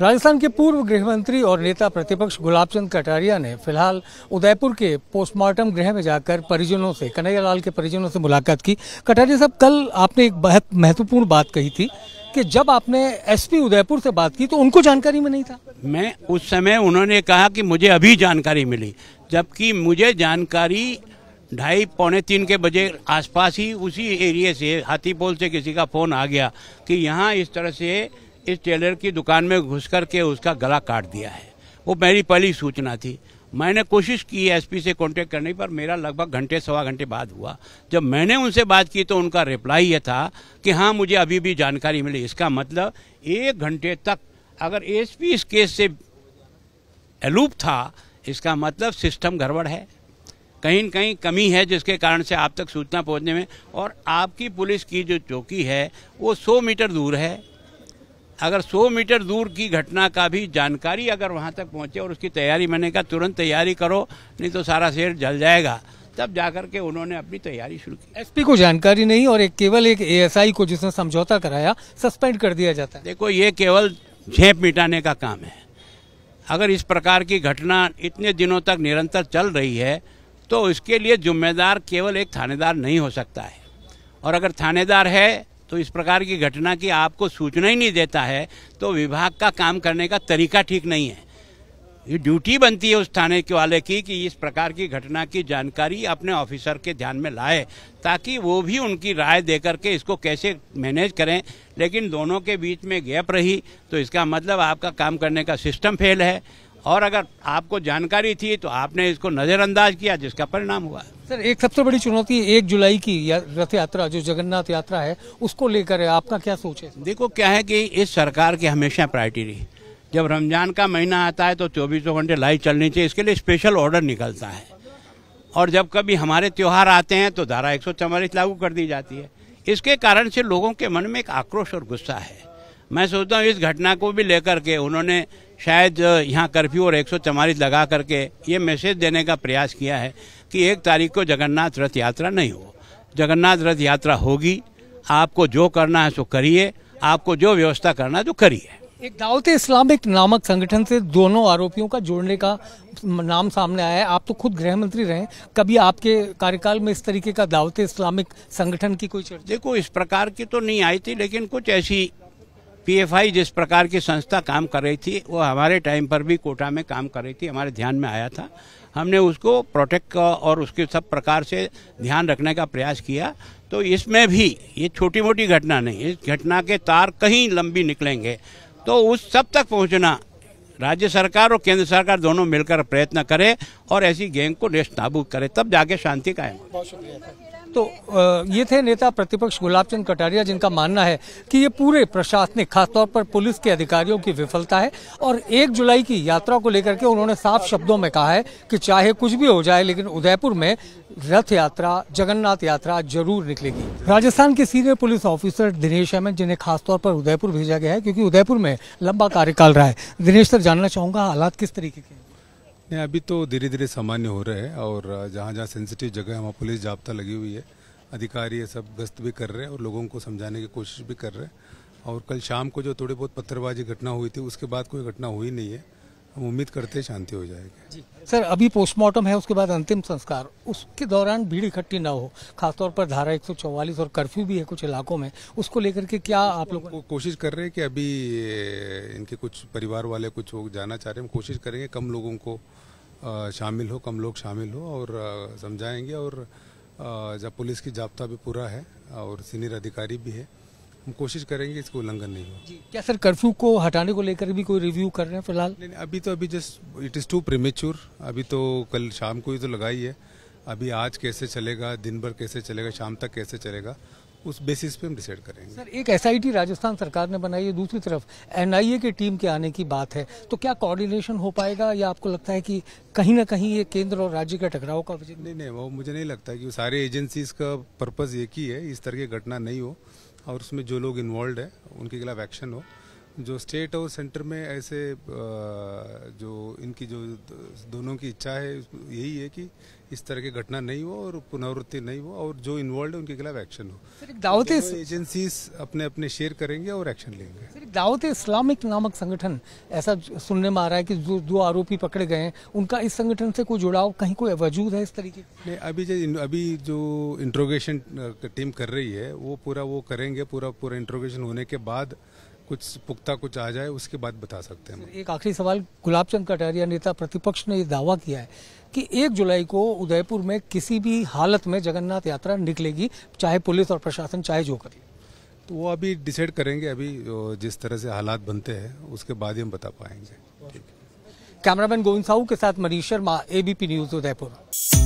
राजस्थान के पूर्व गृह मंत्री और नेता प्रतिपक्ष गुलाब चंद कटारिया ने फिलहाल उदयपुर के पोस्टमार्टम गृह में जाकर परिजनों से कन्हैयालाल के परिजनों से मुलाकात की कटारिया साहब कल आपने एक बहुत महत्वपूर्ण बात कही थी कि जब आपने एसपी उदयपुर से बात की तो उनको जानकारी में नहीं था मैं उस समय उन्होंने कहा कि मुझे अभी जानकारी मिली जबकि मुझे जानकारी ढाई पौने तीन के बजे आसपास ही उसी एरिया से हाथीपोल से किसी का फोन आ गया कि यहाँ इस तरह से इस टेलर की दुकान में घुस करके उसका गला काट दिया है वो मेरी पहली सूचना थी मैंने कोशिश की एसपी से कांटेक्ट करने पर मेरा लगभग घंटे सवा घंटे बाद हुआ जब मैंने उनसे बात की तो उनका रिप्लाई ये था कि हाँ मुझे अभी भी जानकारी मिली इसका मतलब एक घंटे तक अगर एसपी इस केस से एलूप था इसका मतलब सिस्टम गड़बड़ है कहीं न कहीं कमी है जिसके कारण से आप तक सूचना पहुंचने में और आपकी पुलिस की जो चौकी है वो 100 मीटर दूर है अगर 100 मीटर दूर की घटना का भी जानकारी अगर वहाँ तक पहुँचे और उसकी तैयारी मैंने कहा तुरंत तैयारी करो नहीं तो सारा शहर जल जाएगा तब जाकर के उन्होंने अपनी तैयारी शुरू की एसपी को जानकारी नहीं और एक केवल एक एएसआई को जिसने समझौता कराया सस्पेंड कर दिया जाता है देखो ये केवल झेप मिटाने का काम है अगर इस प्रकार की घटना इतने दिनों तक निरंतर चल रही है तो इसके लिए जिम्मेदार केवल एक थानेदार नहीं हो सकता है और अगर थानेदार है तो इस प्रकार की घटना की आपको सूचना ही नहीं देता है तो विभाग का काम करने का तरीका ठीक नहीं है ये ड्यूटी बनती है उस थाने के वाले की कि इस प्रकार की घटना की जानकारी अपने ऑफिसर के ध्यान में लाए ताकि वो भी उनकी राय दे करके इसको कैसे मैनेज करें लेकिन दोनों के बीच में गैप रही तो इसका मतलब आपका काम करने का सिस्टम फेल है और अगर आपको जानकारी थी तो आपने इसको नज़रअंदाज किया जिसका परिणाम हुआ सर एक सबसे बड़ी चुनौती एक जुलाई की या, रथ यात्रा जो जगन्नाथ यात्रा है उसको लेकर है आपका क्या सोच है देखो क्या है कि इस सरकार की हमेशा प्रायोरिटी रही जब रमज़ान का महीना आता है तो चौबीसों घंटे लाइट चलनी चाहिए इसके लिए स्पेशल ऑर्डर निकलता है और जब कभी हमारे त्यौहार आते हैं तो धारा एक लागू कर दी जाती है इसके कारण से लोगों के मन में एक आक्रोश और गुस्सा है मैं सोचता हूँ इस घटना को भी लेकर के उन्होंने शायद यहाँ कर्फ्यू और एक सौ लगा करके ये मैसेज देने का प्रयास किया है कि एक तारीख को जगन्नाथ रथ यात्रा नहीं हो जगन्नाथ रथ यात्रा होगी आपको जो करना है सो करिए आपको जो व्यवस्था करना है तो करिए एक दावत इस्लामिक नामक संगठन से दोनों आरोपियों का जोड़ने का नाम सामने आया है आप तो खुद गृह मंत्री रहे कभी आपके कार्यकाल में इस तरीके का दावत इस्लामिक संगठन की कोई चर्चा देखो इस प्रकार की तो नहीं आई थी लेकिन कुछ ऐसी पीएफआई जिस प्रकार की संस्था काम कर रही थी वो हमारे टाइम पर भी कोटा में काम कर रही थी हमारे ध्यान में आया था हमने उसको प्रोटेक्ट और उसके सब प्रकार से ध्यान रखने का प्रयास किया तो इसमें भी ये छोटी मोटी घटना नहीं इस घटना के तार कहीं लंबी निकलेंगे तो उस सब तक पहुंचना राज्य सरकार और केंद्र सरकार दोनों मिलकर प्रयत्न करे और ऐसी गैंग को नेश नाबूद करे तब जाके शांति कायम बहुत शुक्रिया तो ये थे नेता प्रतिपक्ष गुलाब चंद कटारिया जिनका मानना है कि ये पूरे प्रशासनिक खासतौर पर पुलिस के अधिकारियों की विफलता है और एक जुलाई की यात्रा को लेकर के उन्होंने साफ शब्दों में कहा है कि चाहे कुछ भी हो जाए लेकिन उदयपुर में रथ यात्रा जगन्नाथ यात्रा जरूर निकलेगी राजस्थान के senior police officer Dinesh Ahmad जिन्हें खासतौर पर उदयपुर भेजा गया है क्योंकि उदयपुर में लंबा कार्यकाल रहा है दिनेश सर जानना चाहूंगा हालात किस तरीके के नहीं अभी तो धीरे धीरे सामान्य हो रहे हैं और जहाँ जहाँ सेंसिटिव जगह है वहाँ पुलिस जाब्ता लगी हुई है अधिकारी ये सब गश्त भी कर रहे हैं और लोगों को समझाने की कोशिश भी कर रहे हैं और कल शाम को जो थोड़ी बहुत पत्थरबाजी घटना हुई थी उसके बाद कोई घटना हुई नहीं है हम उम्मीद करते हैं शांति हो जाएगी सर अभी पोस्टमार्टम है उसके बाद अंतिम संस्कार उसके दौरान भीड़ इकट्ठी ना हो खासतौर पर धारा 144 और कर्फ्यू भी है कुछ इलाकों में उसको लेकर के क्या आप लोग को, कोशिश कर रहे हैं कि अभी इनके कुछ परिवार वाले कुछ लोग जाना चाह रहे हैं कोशिश करेंगे कम लोगों को शामिल हो कम लोग शामिल हो और समझाएंगे और जब पुलिस की जाब्ता भी पूरा है और सीनियर अधिकारी भी है हम कोशिश करेंगे इसको उल्लंघन नहीं हो क्या सर कर्फ्यू को हटाने को लेकर भी कोई रिव्यू कर रहे हैं फिलहाल नहीं अभी तो अभी just it is too premature अभी तो कल शाम को ही तो लगाई है अभी आज कैसे चलेगा दिन भर कैसे चलेगा शाम तक कैसे चलेगा उस बेसिस पे हम डिसाइड करेंगे सर एक एस राजस्थान सरकार ने बनाई है दूसरी तरफ एनआईए की टीम के आने की बात है तो क्या कोऑर्डिनेशन हो पाएगा या आपको लगता है कि कहीं ना कहीं ये केंद्र और राज्य का टकराव का वजह नहीं नहीं वो मुझे नहीं लगता कि सारे एजेंसीज का पर्पज एक ही है इस तरह की घटना नहीं हो और उसमें जो लोग इन्वॉल्व है उनके खिलाफ एक्शन हो जो स्टेट और सेंटर में ऐसे जो इनकी जो दोनों की इच्छा है यही है कि इस तरह की घटना नहीं हो और पुनरावृत्ति नहीं हो और जो इन्वॉल्व है उनके खिलाफ एक्शन हो दावत तो एजेंसी अपने अपने शेयर करेंगे और एक्शन लेंगे दावत इस्लामिक नामक संगठन ऐसा सुनने में आ रहा है कि जो दो आरोपी पकड़े गए हैं उनका इस संगठन से कोई जुड़ाव कहीं कोई वजूद है इस तरीके नहीं अभी जो अभी जो इंट्रोगेशन टीम कर रही है वो पूरा वो करेंगे पूरा पूरा इंट्रोगेशन होने के बाद कुछ पुख्ता कुछ आ जाए उसके बाद बता सकते हैं एक आखिरी सवाल गुलाब चंद कटारिया नेता प्रतिपक्ष ने ये दावा किया है कि एक जुलाई को उदयपुर में किसी भी हालत में जगन्नाथ यात्रा निकलेगी चाहे पुलिस और प्रशासन चाहे जो करे तो वो अभी डिसाइड करेंगे अभी जिस तरह से हालात बनते हैं उसके बाद ही हम बता पाएंगे कैमरामैन गोविंद साहू के साथ मनीष शर्मा एबीपी न्यूज उदयपुर